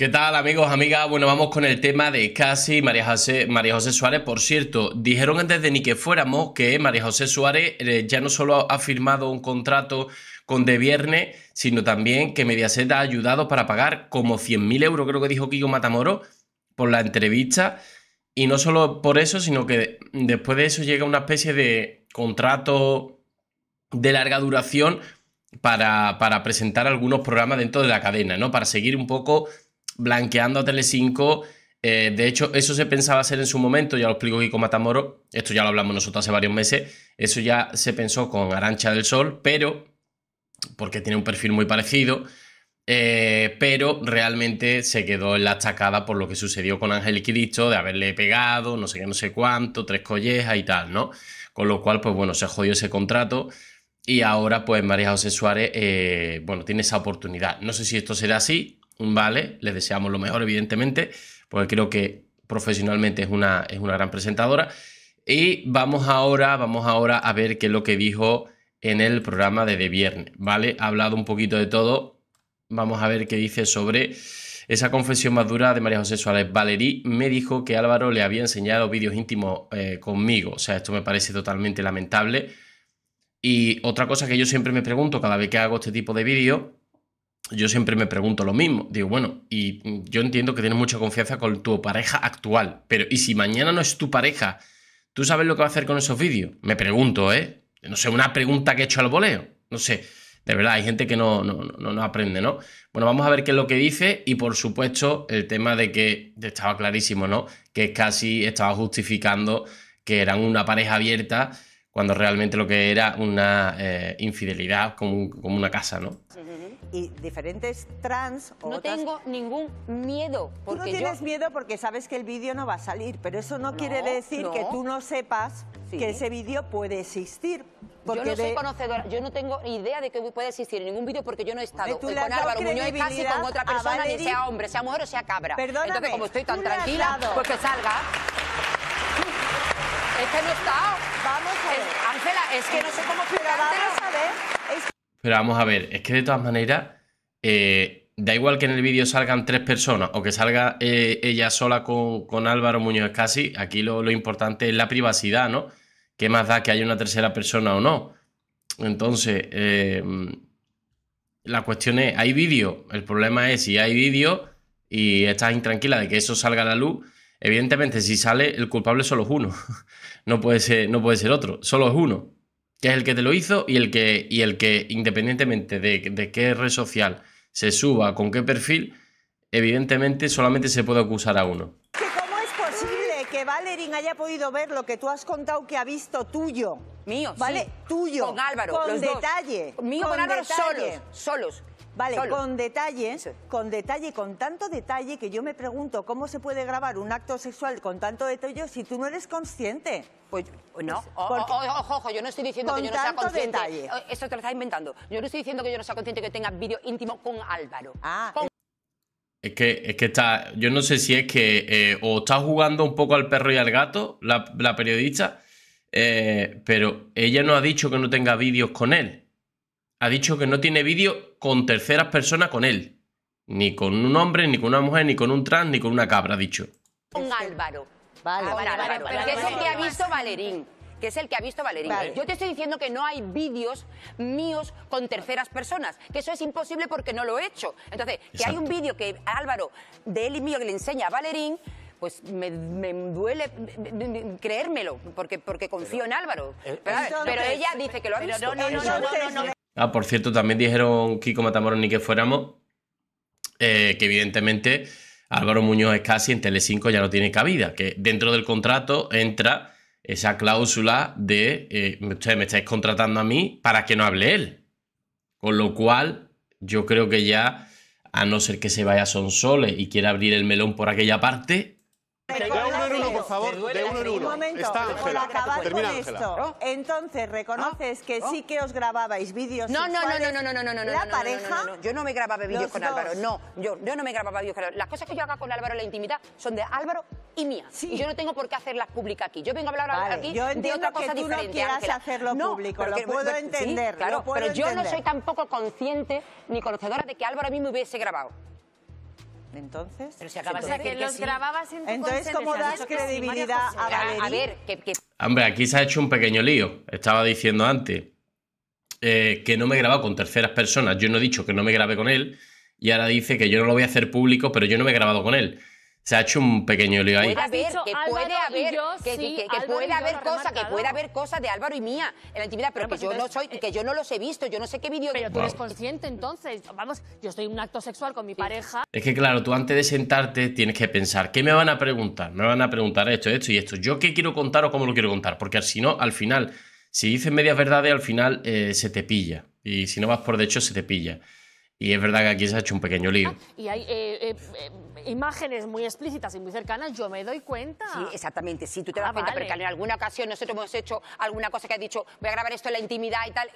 ¿Qué tal amigos, amigas? Bueno, vamos con el tema de Casi María José, María José Suárez. Por cierto, dijeron antes de ni que fuéramos que María José Suárez eh, ya no solo ha firmado un contrato con De Viernes, sino también que Mediaset ha ayudado para pagar como 100.000 euros, creo que dijo Kiko Matamoro, por la entrevista. Y no solo por eso, sino que después de eso llega una especie de contrato de larga duración para, para presentar algunos programas dentro de la cadena, ¿no? Para seguir un poco blanqueando a Telecinco. Eh, de hecho, eso se pensaba hacer en su momento, ya lo explico aquí con Matamoro, esto ya lo hablamos nosotros hace varios meses, eso ya se pensó con Arancha del Sol, pero, porque tiene un perfil muy parecido, eh, pero realmente se quedó en la estacada por lo que sucedió con Ángel y de haberle pegado, no sé qué, no sé cuánto, tres collejas y tal, ¿no? Con lo cual, pues bueno, se jodió ese contrato. Y ahora, pues María José Suárez, eh, bueno, tiene esa oportunidad. No sé si esto será así, ¿vale? Le deseamos lo mejor, evidentemente, porque creo que profesionalmente es una, es una gran presentadora. Y vamos ahora, vamos ahora a ver qué es lo que dijo en el programa de, de viernes, ¿vale? Ha hablado un poquito de todo. Vamos a ver qué dice sobre esa confesión más dura de María José Suárez. Valerí me dijo que Álvaro le había enseñado vídeos íntimos eh, conmigo. O sea, esto me parece totalmente lamentable. Y otra cosa que yo siempre me pregunto cada vez que hago este tipo de vídeos yo siempre me pregunto lo mismo. Digo, bueno, y yo entiendo que tienes mucha confianza con tu pareja actual, pero ¿y si mañana no es tu pareja? ¿Tú sabes lo que va a hacer con esos vídeos? Me pregunto, ¿eh? No sé, una pregunta que he hecho al voleo. No sé, de verdad, hay gente que no, no, no, no aprende, ¿no? Bueno, vamos a ver qué es lo que dice y por supuesto el tema de que estaba clarísimo, ¿no? Que casi estaba justificando que eran una pareja abierta cuando realmente lo que era una eh, infidelidad como, como, una casa, ¿no? Y diferentes trans o No tengo ningún miedo. Porque tú no tienes miedo porque sabes que el vídeo no va a salir, pero eso no, quiere decir que tú no sepas que ese vídeo puede existir. Porque yo no soy conocedora, yo no tengo idea de que puede existir ningún vídeo porque yo no he estado con Álvaro Muñoz casi con otra persona, ni sea hombre, sea mujer o sea cabra. perdón Entonces, como estoy tan tranquila, pues que salga. Este no está es que no sé cómo Pero vamos a ver, es que de todas maneras, eh, da igual que en el vídeo salgan tres personas o que salga eh, ella sola con, Álvaro Muñoz Casi, aquí lo, importante es la privacidad, ¿no? ¿Qué más da que haya una tercera persona o no? Entonces, eh, la cuestión es, ¿hay vídeo? El problema es si hay vídeo y estás intranquila de que eso salga a la luz Evidentemente, si sale, el culpable solo es uno. No puede ser, no puede ser otro, solo es uno. Que es el que te lo hizo y el que, y el que independientemente de, qué red social se suba, con qué perfil, evidentemente solamente se puede acusar a uno. ¿Cómo es posible que Valerín haya podido ver lo que tú has contado que ha visto tuyo? Mío, ¿vale? Tuyo. Con Álvaro. los detalle. con, Solos. Vale, con detalle, con detalle, con tanto detalle que yo me pregunto cómo se puede grabar un acto sexual con tanto detalle si tú no eres consciente. Pues no, pues, ojo, yo no estoy diciendo que yo no sea consciente. Eh, eso te lo estás inventando. Yo no estoy diciendo que yo no sea consciente que tenga vídeo íntimo con Álvaro. Ah. Es que, es que está, yo no sé si es que eh, o está jugando un poco al perro y al gato, la, periodista, eh, pero ella no ha dicho que no tenga vídeos con él ha dicho que no tiene vídeo con terceras personas con él. Ni con un hombre, ni con una mujer, ni con un trans, ni con una cabra, ha dicho. Con Álvaro. Vale, que es el que ha visto Valerín que es el que ha visto Valerín. Yo te estoy diciendo que no hay vídeos míos con terceras personas, que eso es imposible porque no lo he hecho. Entonces, que hay un vídeo que Álvaro, de él y mío, que le enseña a Valerín, pues me, duele creérmelo, porque, porque confío en Álvaro. Pero, ella dice que lo ha visto. no, no. no, no, no Ah, por cierto, también dijeron Kiko Matamoros ni que fuéramos, eh, que evidentemente Álvaro Muñoz es casi en Tele5 ya no tiene cabida, que dentro del contrato entra esa cláusula de eh, ustedes me estáis contratando a mí para que no hable él. Con lo cual, yo creo que ya, a no ser que se vaya Sonsoles y quiera abrir el melón por aquella parte. Por favor, de uno en uno. Un momento, Está con Esto. Entonces, ¿reconoces que sí que os grababais vídeos no, no, no, no, no, no, no, no, la pareja? yo no me grababa vídeos con Álvaro, no. Yo, yo no me grababa vídeos con Álvaro. Las cosas que yo haga con Álvaro en la intimidad son de Álvaro y mía. Y yo no tengo por qué hacerlas públicas aquí. Yo vengo a hablar aquí de otra cosa diferente. No quieras hacerlo público, lo puedo entender. claro, pero yo no soy tampoco consciente ni conocedora de que Álvaro a mí me hubiese grabado. Entonces. Pero si que, los grababas Entonces, ¿cómo das credibilidad pues, a A ver, Hombre, aquí se ha hecho un pequeño lío. Estaba diciendo antes eh, que no me he grabado con terceras personas. Yo no he dicho que no me grabé con él. Y ahora dice que yo no lo voy a hacer público, pero yo no me he grabado con él se ha hecho un pequeño lío ahí. que puede haber, cosas, de Álvaro y mía en la intimidad, pero, pues que yo no soy, eh, que yo no los he visto, yo no sé qué vídeo. Pero tú eres consciente entonces, vamos, yo estoy en un acto sexual con mi pareja. Es que claro, tú antes de sentarte tienes que pensar, ¿qué me van a preguntar? Me van a preguntar esto, esto y esto. ¿Yo qué quiero contar o cómo lo quiero contar? Porque si no, al final, si dices medias verdades, al final eh, se te pilla. Y si no vas por de hecho, se te pilla. Y es verdad que aquí se ha hecho un pequeño lío. Ah, y hay eh, eh, eh, imágenes muy explícitas y muy cercanas, yo me doy cuenta. Sí, exactamente, sí, tú te ah, das cuenta, porque en alguna ocasión nosotros hemos hecho alguna cosa que ha dicho, voy a grabar esto en la intimidad y tal,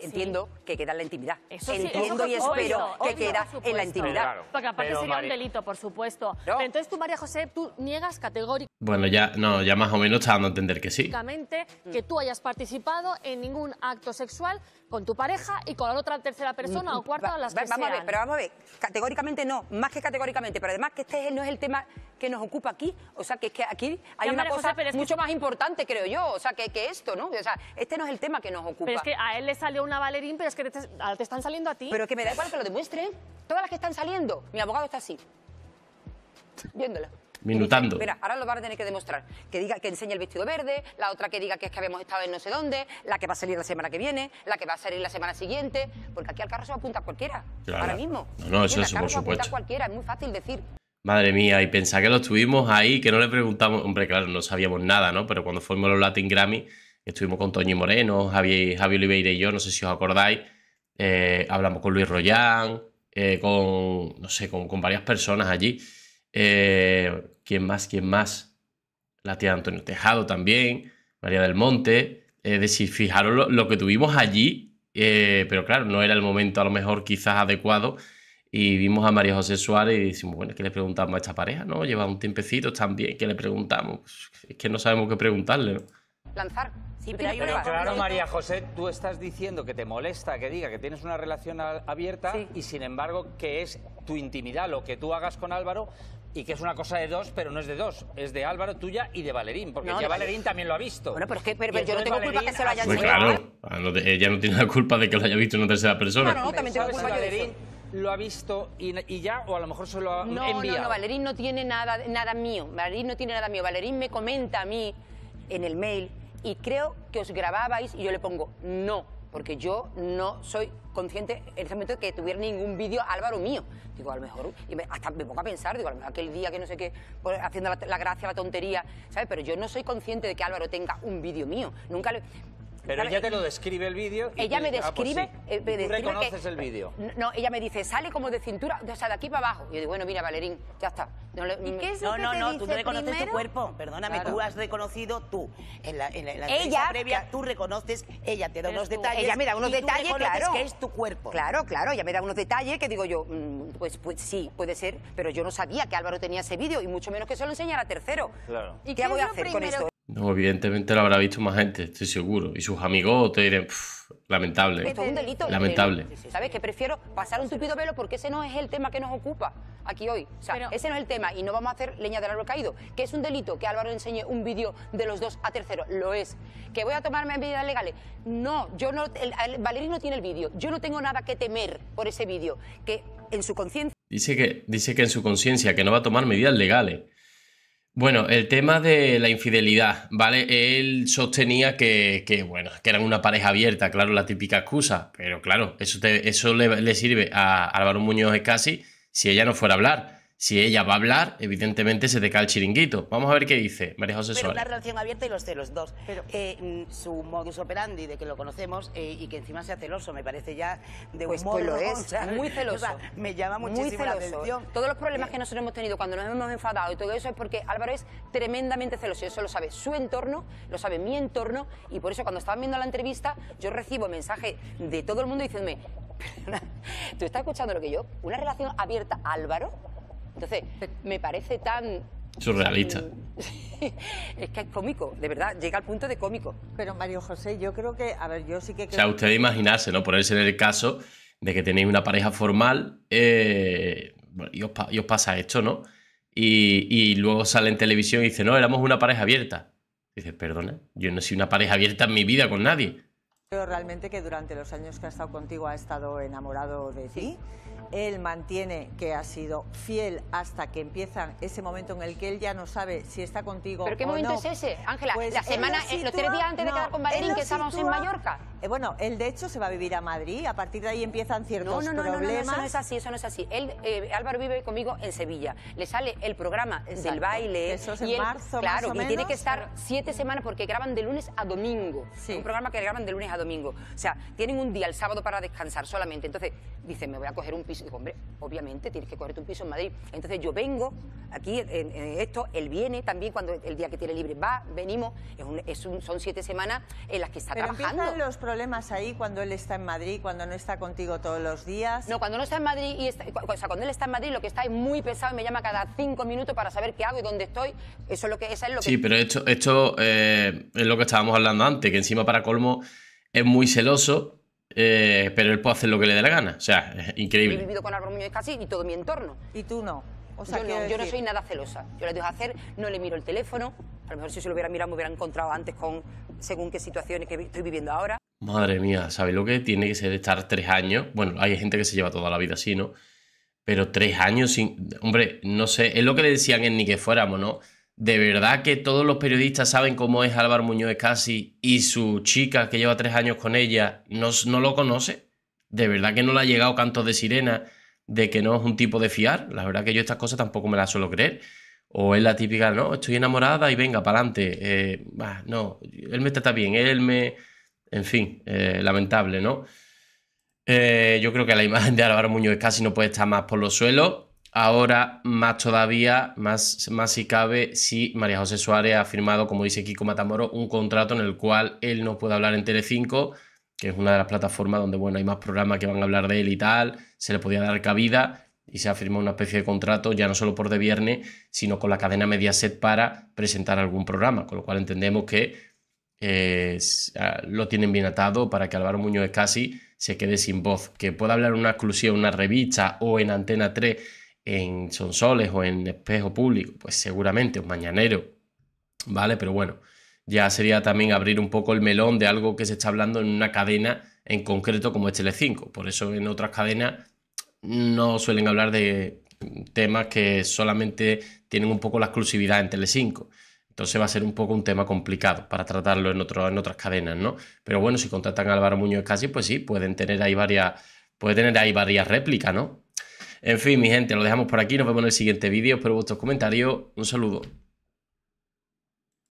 entiendo que queda en la intimidad. entiendo y espero que queda en la intimidad. Porque aparte sería un delito, por supuesto. entonces tú, María José, tú niegas categóricamente... Bueno, ya, no, ya más o menos está dando a entender que sí. Mm. ...que tú hayas participado en ningún acto sexual con tu pareja y con la otra tercera persona o mm, mm, cuarta, o las personas. vamos A ver, pero vamos a ver, categóricamente no, más que categóricamente, pero además que este no es el tema que nos ocupa aquí. O sea, que es que aquí hay una cosa mucho más importante, creo yo, o sea, que, esto, ¿no? O sea, este no es el tema que nos ocupa. Pero es que a él le salió una Valerín, pero es que te, están saliendo a ti. Pero que me da igual que lo demuestre. Todas las que están saliendo, mi abogado está así, viéndola. Minutando. mira, ahora lo van a tener que demostrar. Que diga que enseña el vestido verde, la otra que diga que es que habíamos estado en no sé dónde, la que va a salir la semana que viene, la que va a salir la semana siguiente, porque aquí al carro se va a apuntar cualquiera. Claro. Ahora mismo. No, eso es por supuesto. a cualquiera, es muy fácil decir. Madre mía, y pensar que lo estuvimos ahí, que no le preguntamos, hombre, claro, no sabíamos nada, ¿no? Pero cuando fuimos los Latin Grammy, estuvimos con Toñi Moreno, Javi, Oliveira y yo, no sé si os acordáis, eh, hablamos con Luis Rollán, eh, con, no sé, con, varias personas allí. Eh, ¿Quién más? ¿Quién más? La tía Antonio Tejado también, María del Monte. Es decir, fijaros lo que tuvimos allí, pero claro, no era el momento a lo mejor quizás adecuado y vimos a María José Suárez y decimos, bueno, que le preguntamos a esta pareja? ¿No? Lleva un tiempecito, también ¿qué le preguntamos? Pues, es que no sabemos qué preguntarle, Lanzar. Sí, pero, claro, María José, tú estás diciendo que te molesta que diga que tienes una relación abierta y sin embargo que es tu intimidad lo que tú hagas con Álvaro y que es una cosa de dos, pero no es de dos, es de Álvaro tuya y de Valerín, porque ya Valerín también lo ha visto. Bueno, pero es que yo no tengo culpa culpa que se lo haya visto. Pues claro, ella no tiene la culpa de que lo haya visto una tercera persona. No, no, también tengo culpa yo de lo ha visto y, ya, o a lo mejor se lo ha no, enviado. No, no, Valerín no tiene nada, nada mío. Valerín no tiene nada mío. Valerín me comenta a mí en el mail y creo que os grababais y yo le pongo no, porque yo no soy consciente en ese momento de que tuviera ningún vídeo Álvaro mío. Digo, a lo mejor, hasta me pongo a pensar, digo, a lo mejor aquel día que no sé qué, pues, haciendo la, gracia, la tontería, ¿sabes? Pero yo no soy consciente de que Álvaro tenga un vídeo mío. Nunca le, pero ella te lo describe el vídeo. ella me ah, pues describe. Ah, reconoces el vídeo? No, ella me dice, sale como de cintura, o sea, de aquí para abajo. Y yo digo, bueno, mira, Valerín, ya está. No, ¿Y qué es no, no, no, tú no reconoces tu cuerpo. Perdóname, tú has reconocido tú. En la, en ella, previa, tú reconoces, ella te da unos detalles. Ella me da unos detalles, claro. que es tu cuerpo. Claro, claro, ella me da unos detalles que digo yo, mm, pues, pues sí, puede ser, pero yo no sabía que Álvaro tenía ese vídeo y mucho menos que se lo enseñara tercero. Claro. ¿Y ¿Qué, voy a hacer con esto? No, evidentemente lo habrá visto más gente, estoy seguro. Y sus amigos te dirán, lamentable. Esto es un delito. Lamentable. ¿Sabes que Prefiero pasar un tupido velo porque ese no es el tema que nos ocupa aquí hoy. O sea, ese no es el tema y no vamos a hacer leña del árbol caído. Que es un delito que Álvaro enseñe un vídeo de los dos a terceros. Lo es. Que voy a tomarme medidas legales. No, yo no. El, no tiene el vídeo. Yo no tengo nada que temer por ese vídeo. Que en su conciencia. Dice que, dice que en su conciencia que no va a tomar medidas legales. Bueno, el tema de la infidelidad, ¿vale? Él sostenía que, que, bueno, que eran una pareja abierta, claro, la típica excusa, pero claro, eso, eso le, sirve a Álvaro Muñoz casi si ella no fuera a hablar. Si ella va a hablar, evidentemente se te cae el chiringuito. Vamos a ver qué dice María José Suárez. relación abierta y los celos, dos. Pero eh, mm, su modus operandi de que lo conocemos eh, y que encima sea celoso, me parece ya de pues un lo es, muy celoso. me llama muchísimo la atención. Todos los problemas eh. que nosotros hemos tenido cuando nos hemos enfadado y todo eso es porque Álvaro es tremendamente celoso. Eso lo sabe su entorno, lo sabe mi entorno y por eso cuando estaban viendo la entrevista yo recibo mensajes de todo el mundo diciéndome... ¿Tú estás escuchando lo que yo? ¿Una relación abierta, Álvaro? Entonces, me parece tan... Surrealista. es que es cómico, de verdad, llega al punto de cómico. Pero Mario José, yo creo que, a ver, yo sí que... Creo... O sea, usted imaginarse, ¿no? Ponerse en el caso de que tenéis una pareja formal eh, y, os pasa esto, ¿no? Y, luego sale en televisión y dice, no, éramos una pareja abierta. Dices, perdona, yo no soy una pareja abierta en mi vida con nadie. Creo realmente que durante los años que ha estado contigo ha estado enamorado de ti. Él mantiene que ha sido fiel hasta que empieza ese momento en el que él ya no sabe si está contigo o no. ¿Pero qué momento es ese, Ángela? Pues la semana, eh, los tres días antes de quedar con Valerín, que estábamos en Mallorca. Eh, bueno, él de hecho se va a vivir a Madrid, a partir de ahí empiezan ciertos no, no, no, problemas. No, no, eso no es así, eso no es así. Él, eh, Álvaro vive conmigo en Sevilla, le sale el programa del baile. Eso es en marzo, Claro, más o menos. y tiene que estar siete semanas porque graban de lunes a domingo. Sí. Un programa que graban de lunes a domingo domingo. O sea, tienen un día el sábado para descansar solamente. Entonces, dicen, me voy a coger un piso. Digo, hombre, obviamente tienes que cogerte un piso en Madrid. Entonces, yo vengo aquí, en, esto, él viene también cuando el día que tiene libre va, venimos. son siete semanas en las que está Pero trabajando. ¿Empiezan los problemas ahí cuando él está en Madrid, cuando no está contigo todos los días? No, cuando no está en Madrid, y o sea, cuando él está en Madrid, lo que está es muy pesado y me llama cada cinco minutos para saber qué hago y dónde estoy. Eso es lo que, es sí, pero esto, eh, es lo que estábamos hablando antes, que encima para colmo es muy celoso, eh, pero él puede hacer lo que le dé la gana. O sea, es increíble. Yo he vivido con Álvaro Muñoz casi y todo mi entorno. Y tú no. O sea, yo, no, soy nada celosa. Yo la dejo hacer, no le miro el teléfono. A lo mejor si se lo hubiera mirado me hubiera encontrado antes con según qué situaciones que estoy viviendo ahora. Madre mía, ¿sabes lo que tiene que ser estar tres años? Bueno, hay gente que se lleva toda la vida así, ¿no? Pero tres años sin... Hombre, no sé, es lo que le decían en ni que fuéramos, ¿no? ¿De verdad que todos los periodistas saben cómo es Álvaro Muñoz Casi y su chica que lleva tres años con ella no, no, lo conoce? ¿De verdad que no le ha llegado canto de sirena de que no es un tipo de fiar? La verdad que yo estas cosas tampoco me las suelo creer. O es la típica, no, estoy enamorada y venga, para adelante. Eh, no, él me trata bien, él me... En fin, eh, lamentable, ¿no? Eh, yo creo que la imagen de Álvaro Muñoz Casi no puede estar más por los suelos. Ahora, más todavía, más, más si cabe, si María José Suárez ha firmado, como dice Kiko Matamoro, un contrato en el cual él no puede hablar en Tele5, que es una de las plataformas donde bueno, hay más programas que van a hablar de él y tal, se le podía dar cabida y se ha firmado una especie de contrato, ya no solo por de viernes, sino con la cadena Mediaset para presentar algún programa, con lo cual entendemos que eh, ah, lo tienen bien atado para que Álvaro Muñoz Casi se quede sin voz, que pueda hablar en una exclusiva, una revista o en Antena 3 en Sonsoles o en Espejo Público, pues seguramente un mañanero, ¿vale? Pero bueno, ya sería también abrir un poco el melón de algo que se está hablando en una cadena en concreto como es Tele5. Por eso en otras cadenas no suelen hablar de temas que solamente tienen un poco la exclusividad en Tele5. Entonces va a ser un poco un tema complicado para tratarlo en, en otras cadenas, ¿no? Pero bueno, si contratan a Álvaro Muñoz Casi, pues sí, pueden tener ahí varias, tener ahí varias réplicas, ¿no? En fin, mi gente, lo dejamos por aquí. Nos vemos en el siguiente vídeo. Espero vuestros comentarios. Un saludo.